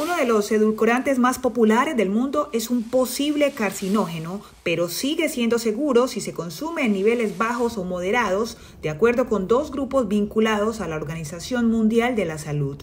Uno de los edulcorantes más populares del mundo es un posible carcinógeno, pero sigue siendo seguro si se consume en niveles bajos o moderados, de acuerdo con dos grupos vinculados a la Organización Mundial de la Salud.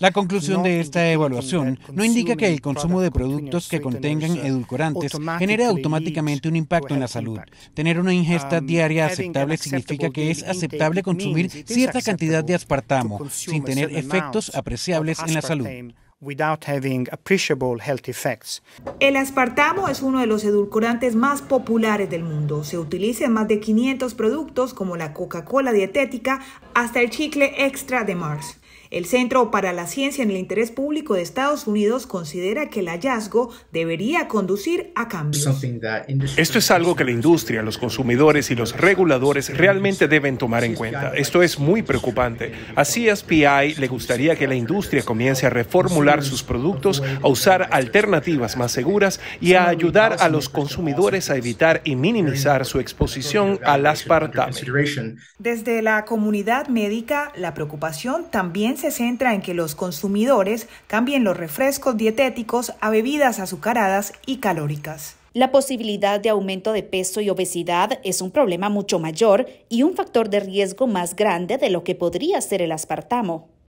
La conclusión de esta evaluación no indica que el consumo de productos que contengan edulcorantes genere automáticamente un impacto en la salud. Tener una ingesta um, diaria aceptable significa que es aceptable consumir cierta cantidad de aspartamo sin tener efectos apreciables en la salud without having appreciable health effects. El aspartamo es uno de los edulcorantes más populares del mundo. Se utiliza en más de 500 productos como la Coca-Cola dietética hasta el chicle extra de Mars. El Centro para la Ciencia en el Interés Público de Estados Unidos considera que el hallazgo debería conducir a cambios. Esto es algo que la industria, los consumidores y los reguladores realmente deben tomar en cuenta. Esto es muy preocupante. A CSPI le gustaría que la industria comience a reformular sus productos, a usar alternativas más seguras y a ayudar a los consumidores a evitar y minimizar su exposición al aspartame. Desde la comunidad médica, la preocupación también se se centra en que los consumidores cambien los refrescos dietéticos a bebidas azucaradas y calóricas. La posibilidad de aumento de peso y obesidad es un problema mucho mayor y un factor de riesgo más grande de lo que podría ser el aspartamo.